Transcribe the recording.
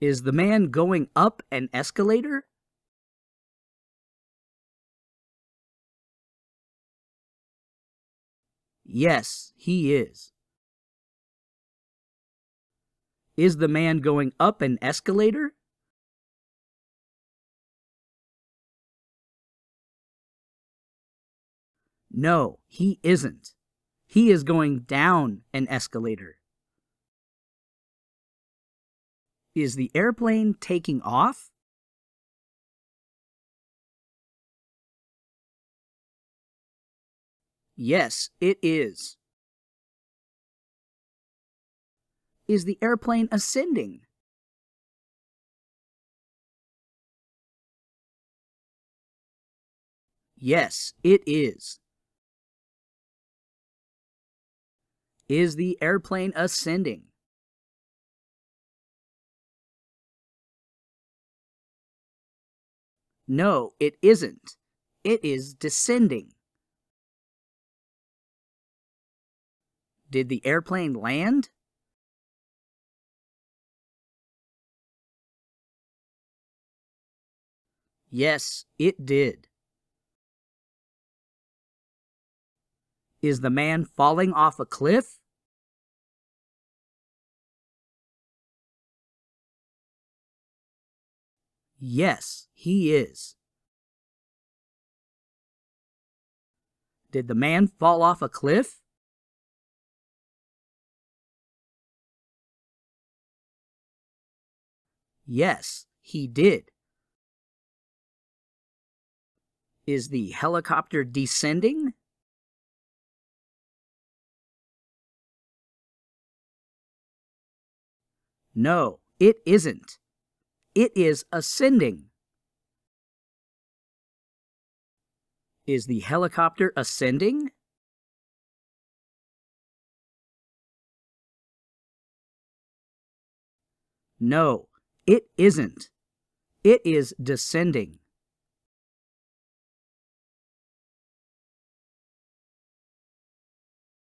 is the man going up an escalator? Yes, he is. Is the man going up an escalator? No, he isn't. He is going down an escalator. Is the airplane taking off? Yes, it is. Is the airplane ascending? Yes, it is. Is the airplane ascending? No, it isn't. It is descending. Did the airplane land? Yes, it did. Is the man falling off a cliff? Yes, he is. Did the man fall off a cliff? Yes, he did. Is the helicopter descending? No, it isn't. It is ascending. Is the helicopter ascending? No, it isn't. It is descending.